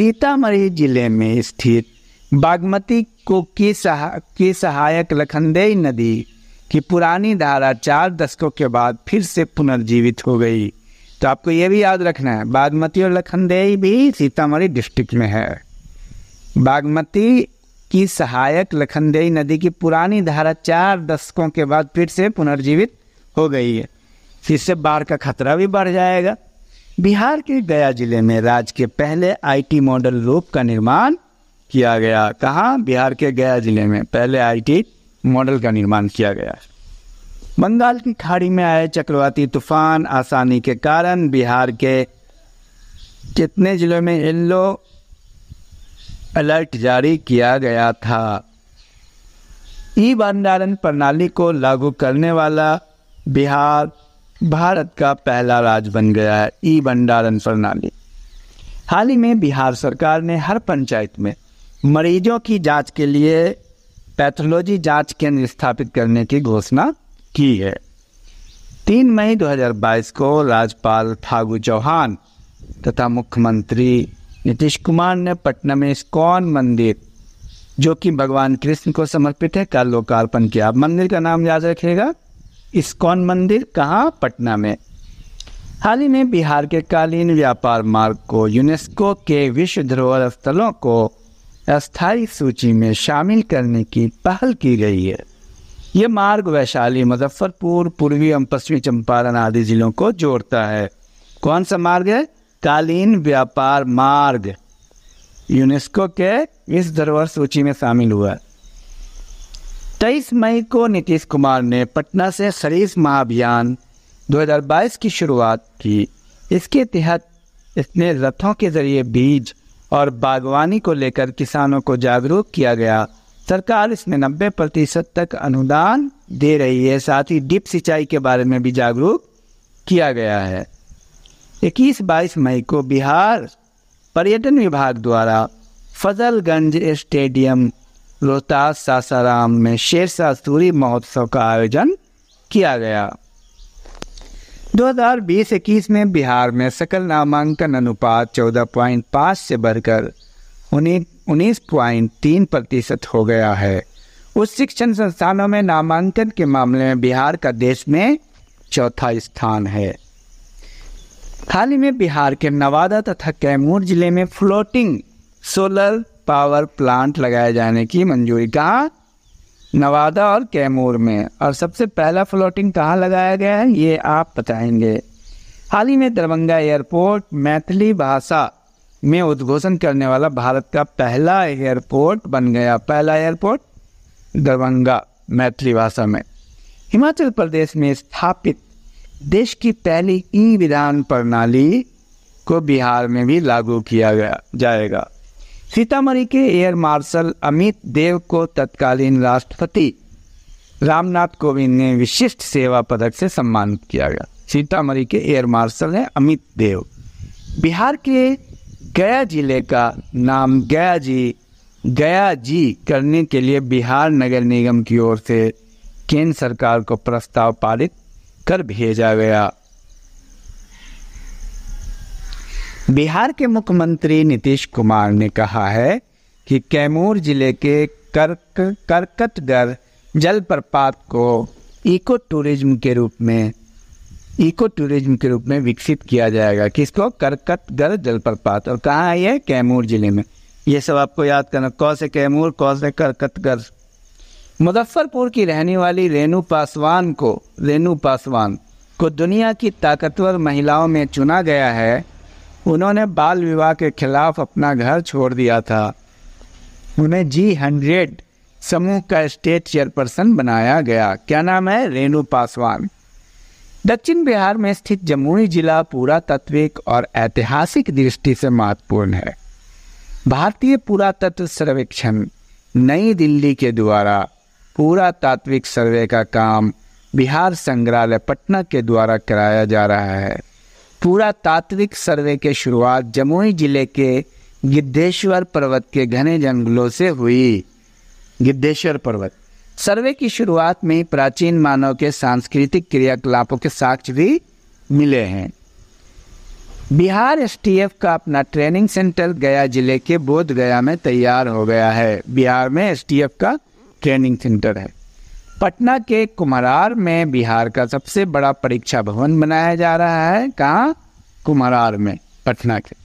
सीतामढ़ी जिले में स्थित बागमती को की सहा की सहायक लखनदेई नदी की पुरानी धारा चार दशकों के बाद फिर से पुनर्जीवित हो गई तो आपको ये भी याद रखना है बागमती और लखनदेई भी सीतामढ़ी डिस्ट्रिक्ट में है बागमती की सहायक लखनदेई नदी की पुरानी धारा चार दशकों के बाद फिर से पुनर्जीवित हो गई है इससे बाढ़ का खतरा भी बढ़ जाएगा बिहार के गया जिले में राज्य के पहले आईटी मॉडल लूप का निर्माण किया गया कहा बिहार के गया जिले में पहले आईटी मॉडल का निर्माण किया गया बंगाल की खाड़ी में आए चक्रवाती तूफान आसानी के कारण बिहार के कितने जिलों में येल्लो अलर्ट जारी किया गया था ई भंडारण प्रणाली को लागू करने वाला बिहार भारत का पहला राज्य बन गया है ई भंडारण प्रणाली हाल ही में बिहार सरकार ने हर पंचायत में मरीजों की जांच के लिए पैथोलॉजी जांच केंद्र स्थापित करने की घोषणा की है तीन मई 2022 को राज्यपाल फागू चौहान तथा मुख्यमंत्री नीतीश कुमार ने पटना में इस्कॉन मंदिर जो कि भगवान कृष्ण को समर्पित है का लोकार्पण किया मंदिर का नाम याद रखेगा इस्कॉन मंदिर कहाँ पटना में हाल ही में बिहार के कालीन व्यापार मार्ग को यूनेस्को के विश्व धरोहर स्थलों को अस्थायी सूची में शामिल करने की पहल की गई है यह मार्ग वैशाली मुजफ्फरपुर पूर्वी एवं पश्चिमी चंपारण आदि जिलों को जोड़ता है कौन सा मार्ग है कालीन व्यापार मार्ग यूनेस्को के इस धरोहर सूची में शामिल हुआ है तेईस मई को नीतीश कुमार ने पटना से शरीफ महाअभियान 2022 की शुरुआत की इसके तहत इसने रथों के जरिए बीज और बागवानी को लेकर किसानों को जागरूक किया गया सरकार इसमें नब्बे प्रतिशत तक अनुदान दे रही है साथ ही डिप सिंचाई के बारे में भी जागरूक किया गया है 21-22 मई को बिहार पर्यटन विभाग द्वारा फजलगंज स्टेडियम रोहतास सासाराम में शेर सूरी महोत्सव का आयोजन किया गया 2020-21 में बिहार में सकल नामांकन अनुपात 14.5 से बढ़कर उन्नीस पॉइंट तीन प्रतिशत हो गया है उच्च शिक्षण संस्थानों में नामांकन के मामले में बिहार का देश में चौथा स्थान है हाल ही में बिहार के नवादा तथा कैमूर जिले में फ्लोटिंग सोलर पावर प्लांट लगाए जाने की मंजूरी कहाँ नवादा और कैमूर में और सबसे पहला फ्लोटिंग कहाँ लगाया गया है ये आप बताएंगे हाल ही में दरभंगा एयरपोर्ट मैथिली भाषा में उद्घोषण करने वाला भारत का पहला एयरपोर्ट बन गया पहला एयरपोर्ट दरभंगा मैथिली भाषा में हिमाचल प्रदेश में स्थापित देश की पहली ई विधान प्रणाली को बिहार में भी लागू किया गया जाएगा सीतामढ़ी के एयर मार्शल अमित देव को तत्कालीन राष्ट्रपति रामनाथ कोविंद ने विशिष्ट सेवा पदक से सम्मानित किया गया सीतामढ़ी के एयर मार्शल हैं अमित देव बिहार के गया जिले का नाम गया जी गया जी करने के लिए बिहार नगर निगम की ओर से केंद्र सरकार को प्रस्ताव पारित कर भेजा गया बिहार के मुख्यमंत्री नीतीश कुमार ने कहा है कि कैमूर जिले के कर्क करकटगढ़ जलप्रपात को इको टूरिज्म के रूप में इको टूरिज्म के रूप में विकसित किया जाएगा किसको करकटगढ़ जलप्रपात और कहाँ है यह कैमूर जिले में ये सब आपको याद करना कौ से कैमूर कौ से करकटगढ़ मुजफ्फरपुर की रहने वाली रेनू पासवान को रेनू पासवान को दुनिया की ताकतवर महिलाओं में चुना गया है उन्होंने बाल विवाह के खिलाफ अपना घर छोड़ दिया था उन्हें जी हंड्रेड समूह का स्टेट चेयरपर्सन बनाया गया क्या नाम है रेणु पासवान दक्षिण बिहार में स्थित जमुई जिला पुरातत्विक और ऐतिहासिक दृष्टि से महत्वपूर्ण है भारतीय पुरातत्व सर्वेक्षण नई दिल्ली के द्वारा पुरातात्विक सर्वे का काम बिहार संग्रहालय पटना के द्वारा कराया जा रहा है पूरा तात्विक सर्वे की शुरुआत जमुई जिले के गिद्धेश्वर पर्वत के घने जंगलों से हुई गिद्धेश्वर पर्वत सर्वे की शुरुआत में प्राचीन मानव के सांस्कृतिक क्रियाकलापों के साक्ष्य भी मिले हैं बिहार एसटीएफ का अपना ट्रेनिंग सेंटर गया जिले के बोध गया में तैयार हो गया है बिहार में एसटीएफ का ट्रेनिंग सेंटर है पटना के कुमार में बिहार का सबसे बड़ा परीक्षा भवन बनाया जा रहा है कहाँ कुमार में पटना के